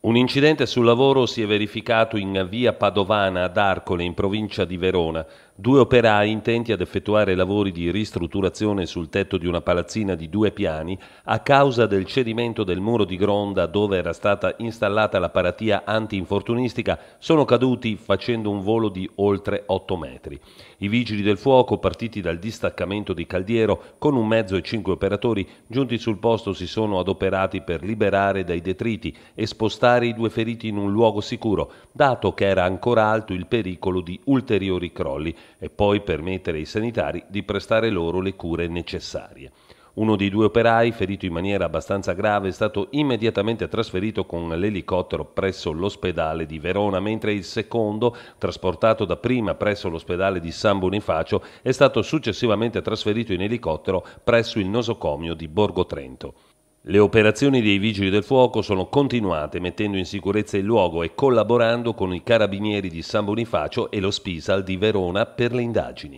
Un incidente sul lavoro si è verificato in via Padovana ad Arcole, in provincia di Verona due operai intenti ad effettuare lavori di ristrutturazione sul tetto di una palazzina di due piani a causa del cedimento del muro di gronda dove era stata installata la paratia antinfortunistica sono caduti facendo un volo di oltre 8 metri. I vigili del fuoco, partiti dal distaccamento di Caldiero, con un mezzo e cinque operatori, giunti sul posto si sono adoperati per liberare dai detriti e spostare i due feriti in un luogo sicuro, dato che era ancora alto il pericolo di ulteriori crolli e poi permettere ai sanitari di prestare loro le cure necessarie. Uno dei due operai, ferito in maniera abbastanza grave, è stato immediatamente trasferito con l'elicottero presso l'ospedale di Verona, mentre il secondo, trasportato dapprima presso l'ospedale di San Bonifacio, è stato successivamente trasferito in elicottero presso il nosocomio di Borgo Trento. Le operazioni dei vigili del fuoco sono continuate mettendo in sicurezza il luogo e collaborando con i carabinieri di San Bonifacio e lo Spisal di Verona per le indagini.